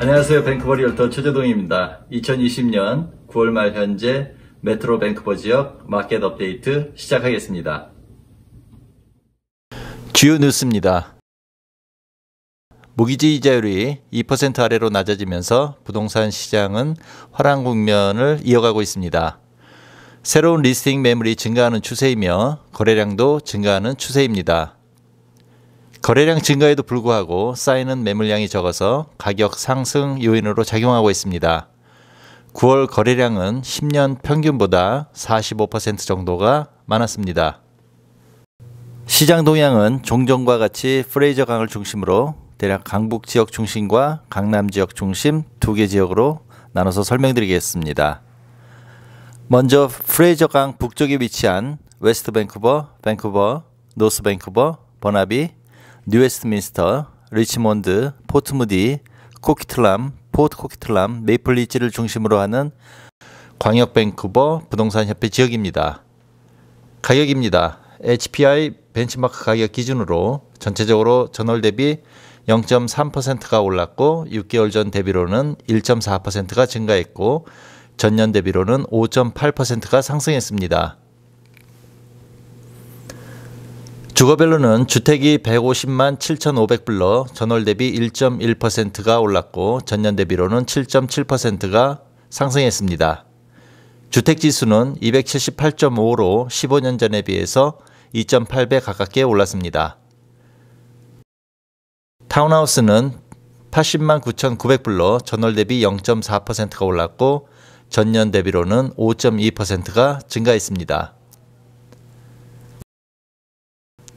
안녕하세요. 뱅크버리열터 최재동입니다. 2020년 9월 말 현재 메트로 뱅크버 지역 마켓 업데이트 시작하겠습니다. 주요 뉴스입니다. 무기지 이자율이 2% 아래로 낮아지면서 부동산 시장은 화랑 국면을 이어가고 있습니다. 새로운 리스팅 매물이 증가하는 추세이며 거래량도 증가하는 추세입니다. 거래량 증가에도 불구하고 쌓이는 매물량이 적어서 가격 상승 요인으로 작용하고 있습니다. 9월 거래량은 10년 평균보다 45% 정도가 많았습니다. 시장 동향은 종전과 같이 프레이저 강을 중심으로 대략 강북 지역 중심과 강남 지역 중심 두 개 지역으로 나눠서 설명드리겠습니다. 먼저 프레이저강 북쪽에 위치한 웨스트 밴쿠버, 밴쿠버, 노스 밴쿠버, 버나비, 뉴웨스트민스터, 리치몬드, 포트무디, 코키틀람, 포트 코키틀람, 메이플리치를 중심으로 하는 광역 밴쿠버 부동산 협회 지역입니다. 가격입니다. HPI 벤치마크 가격 기준으로 전체적으로 전월 대비 0.3%가 올랐고 6개월 전 대비로는 1.4%가 증가했고 전년 대비로는 5.8%가 상승했습니다. 주거별로는 주택이 150만 7,500불러 전월 대비 1.1%가 올랐고 전년 대비로는 7.7%가 상승했습니다. 주택 지수는 278.5로 15년 전에 비해서 2.8배 가깝게 올랐습니다. 타운하우스는 80만 9,900불러 전월 대비 0.4%가 올랐고 전년 대비로는 5.2%가 증가했습니다.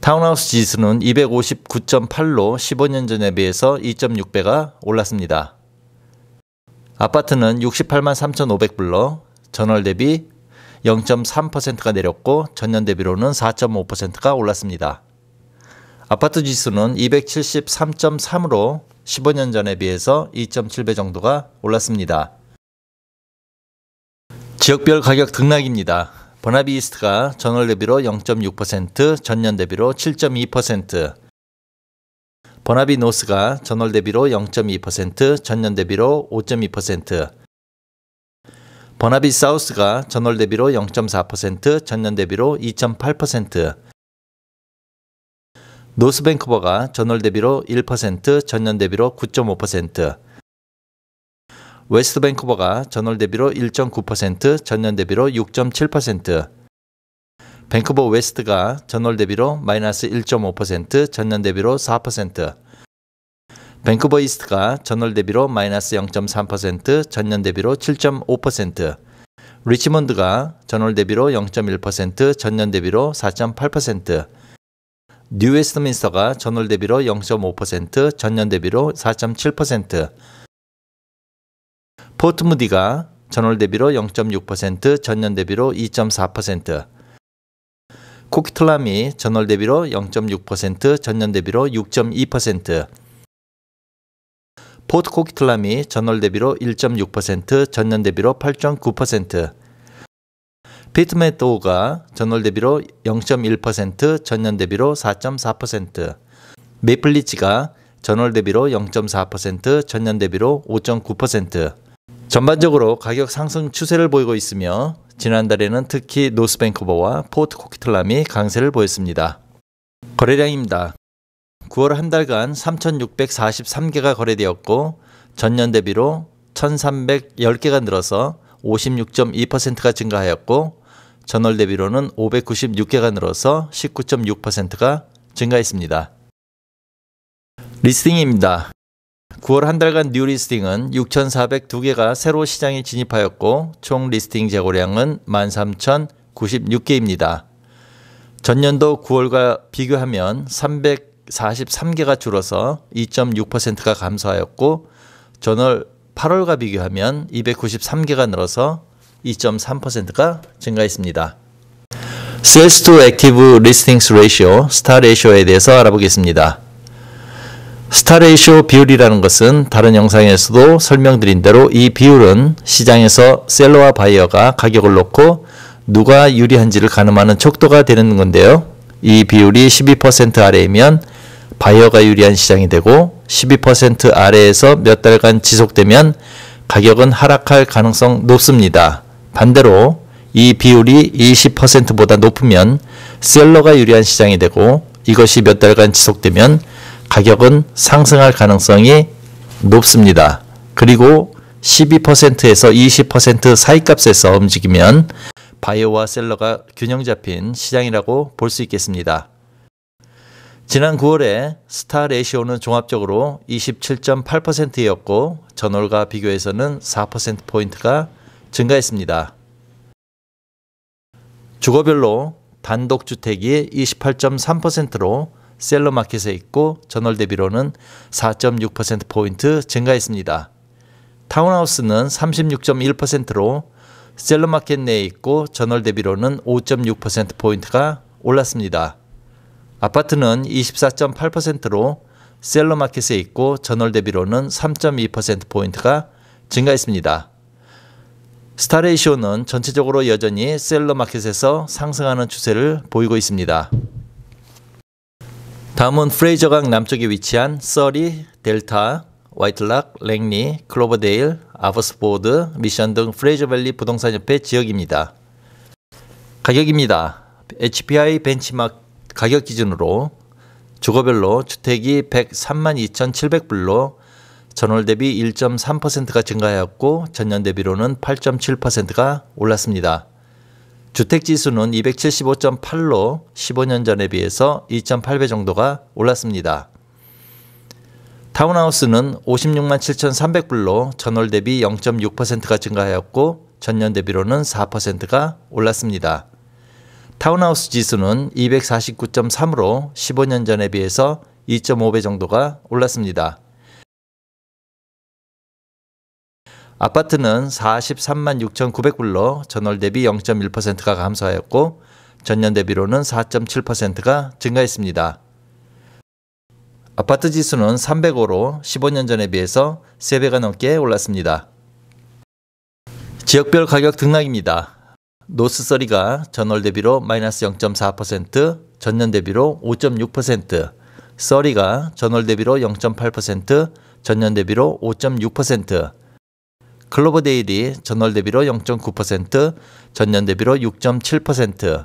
타운하우스 지수는 259.8로 15년 전에 비해서 2.6배가 올랐습니다. 아파트는 68만 3,500불로 전월 대비 0.3%가 내렸고 전년 대비로는 4.5%가 올랐습니다. 아파트 지수는 273.3으로 15년 전에 비해서 2.7배 정도가 올랐습니다. 지역별 가격 등락입니다. 버나비 이스트가 전월 대비로 0.6%, 전년 대비로 7.2%, 버나비 노스가 전월 대비로 0.2%, 전년 대비로 5.2%, 버나비 사우스가 전월 대비로 0.4%, 전년 대비로 2.8%, 노스밴쿠버가 전월 대비로 1%, 전년 대비로 웨스트 밴쿠버가 전월 대비로 1.9%, 전년 대비로 6.7%, 밴쿠버 웨스트가 전월 대비로 마이너스 1.5%, 전년 대비로 4%, 밴쿠버 이스트가 전월 대비로 마이너스 0.3%, 전년 대비로 7.5%, 리치먼드가 전월 대비로 0.1%, 전년 대비로 4.8%, 뉴웨스트민스터가 전월 대비로 0.5%, 전년 대비로 4.7%, 포트무디가 전월 대비로 0.6%, 전년 대비로 2.4%, 코키틀람이 전월 대비로 0.6%, 전년 대비로 6.2%, 포트 코키틀람이 전월 대비로 1.6%, 전년 대비로 8.9%, 피트메토가 전월 대비로 0.1%, 전년 대비로 4.4%, 메플리치가 전월 대비로 0.4%, 전년 대비로 5.9%, 전반적으로 가격 상승 추세를 보이고 있으며 지난달에는 특히 노스뱅크버와 포트 코키틀람이 강세를 보였습니다. 거래량입니다. 9월 한 달간 3,643개가 거래되었고 전년 대비로 1,310개가 늘어서 56.2%가 증가하였고 전월 대비로는 596개가 늘어서 19.6%가 증가했습니다. 리스팅입니다. 9월 한 달간 뉴 리스팅은 6,402개가 새로 시장에 진입하였고 총 리스팅 재고량은 13,096개입니다. 전년도 9월과 비교하면 343개가 줄어서 2.6%가 감소하였고 전월 8월과 비교하면 293개가 늘어서 2.3%가 증가했습니다. Sales to Active Listings Ratio, 스타 레이쇼에 대해서 알아보겠습니다. 스타레이쇼 비율이라는 것은 다른 영상에서도 설명드린 대로 이 비율은 시장에서 셀러와 바이어가 가격을 놓고 누가 유리한지를 가늠하는 척도가 되는 건데요. 이 비율이 12% 아래이면 바이어가 유리한 시장이 되고 12% 아래에서 몇 달간 지속되면 가격은 하락할 가능성 높습니다. 반대로 이 비율이 20%보다 높으면 셀러가 유리한 시장이 되고 이것이 몇 달간 지속되면 가격은 상승할 가능성이 높습니다. 그리고 12%에서 20% 사이값에서 움직이면 바이오와 셀러가 균형 잡힌 시장이라고 볼 수 있겠습니다. 지난 9월에 스타 레시오는 종합적으로 27.8%였고 전월과 비교해서는 4%포인트가 증가했습니다. 주거별로 단독주택이 28.3%로 셀러마켓에 있고 전월대비로는 4.6%포인트 증가했습니다. 타운하우스는 36.1%로 셀러마켓 내에 있고 전월대비로는 5.6%포인트가 올랐습니다. 아파트는 24.8%로 셀러마켓에 있고 전월대비로는 3.2%포인트가 증가했습니다. 스타레이쇼는 전체적으로 여전히 셀러마켓에서 상승하는 추세를 보이고 있습니다. 다음은 프레이저강 남쪽에 위치한 서리, 델타, 와이트락 랭리, 클로버데일, 아버스보드, 미션 등 프레이저밸리 부동산협회 지역입니다. 가격입니다. HPI 벤치마크 가격 기준으로 주거별로 주택이 1 0 3 2,700불로 전월 대비 1.3%가 증가하였고 전년 대비로는 8.7%가 올랐습니다. 주택지수는 275.8로 15년 전에 비해서 2.8배 정도가 올랐습니다. 타운하우스는 56만 7,300불로 전월 대비 0.6%가 증가하였고 전년 대비로는 4%가 올랐습니다. 타운하우스 지수는 249.3으로 15년 전에 비해서 2.5배 정도가 올랐습니다. 아파트는 43만 6,900불로 전월 대비 0.1%가 감소하였고 전년 대비로는 4.7%가 증가했습니다. 아파트 지수는 305로 15년 전에 비해서 3배가 넘게 올랐습니다. 지역별 가격 등락입니다. 노스서리가 전월 대비로 마이너스 0.4%, 전년 대비로 5.6%, 서리가 전월 대비로 0.8%, 전년 대비로 5.6%, 글로벌 데일리 전월 대비로 0.9%, 전년 대비로 6.7%,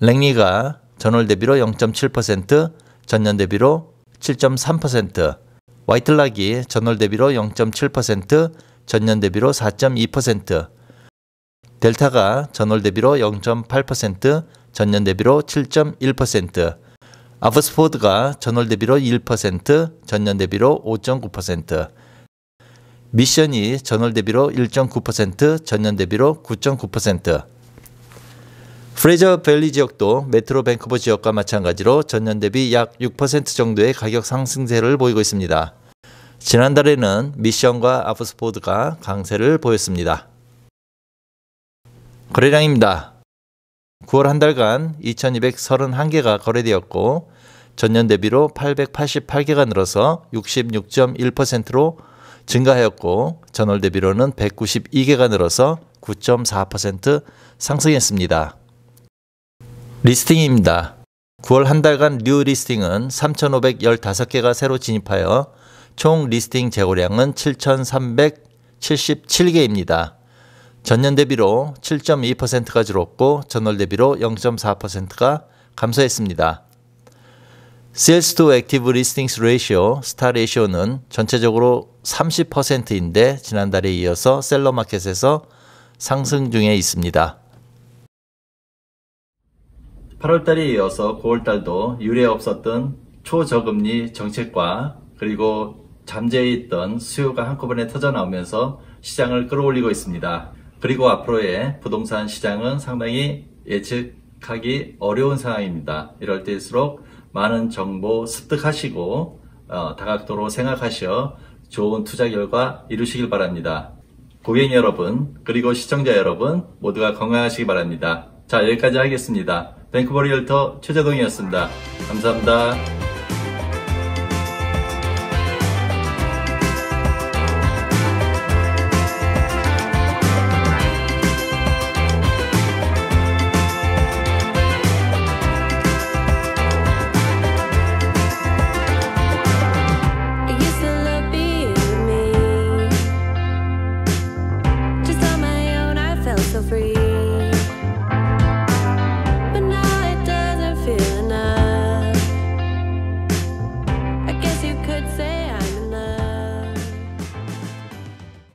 랭리가 전월 대비로 0.7%, 전년 대비로 7.3%, 와이틀락이 전월 대비로 0.7%, 전년 대비로 4.2%, 델타가 전월 대비로 0.8%, 전년 대비로 7.1%, 아브스포드가 전월 대비로 1%, 전년 대비로 5.9%, 미션이 전월 대비로 1.9%, 전년 대비로 9.9%. 프레저 밸리 지역도 메트로 밴쿠버 지역과 마찬가지로 전년 대비 약 6% 정도의 가격 상승세를 보이고 있습니다. 지난달에는 미션과 아프스포드가 강세를 보였습니다. 거래량입니다. 9월 한 달간 2,231개가 거래되었고 전년 대비로 888개가 늘어서 66.1%로 증가하였고 전월대 비로는 192개가 늘어서 9.4% 상승했습니다. 리스팅입니다. 9월 한 달간 뉴 리스팅은 3,515개가 새로 진입하여 총 리스팅 재고량은 7,377개입니다. 전년 대비로 7.2%가 줄었고 전월 대비로 0.4%가 감소했습니다. Sales to Active Listings Ratio, 스타 레이쇼는 전체적으로 30%인데 지난달에 이어서 셀러 마켓에서 상승 중에 있습니다. 8월달에 이어서 9월달도 유례 없었던 초저금리 정책과 그리고 잠재해 있던 수요가 한꺼번에 터져나오면서 시장을 끌어올리고 있습니다. 그리고 앞으로의 부동산 시장은 상당히 예측하기 어려운 상황입니다. 이럴 때일수록 많은 정보 습득하시고 어, 다각도로 생각하셔 좋은 투자 결과 이루시길 바랍니다. 고객 여러분 그리고 시청자 여러분 모두가 건강하시기 바랍니다. 자 여기까지 하겠습니다. 뱅크버리얼터 최재동이었습니다. 감사합니다.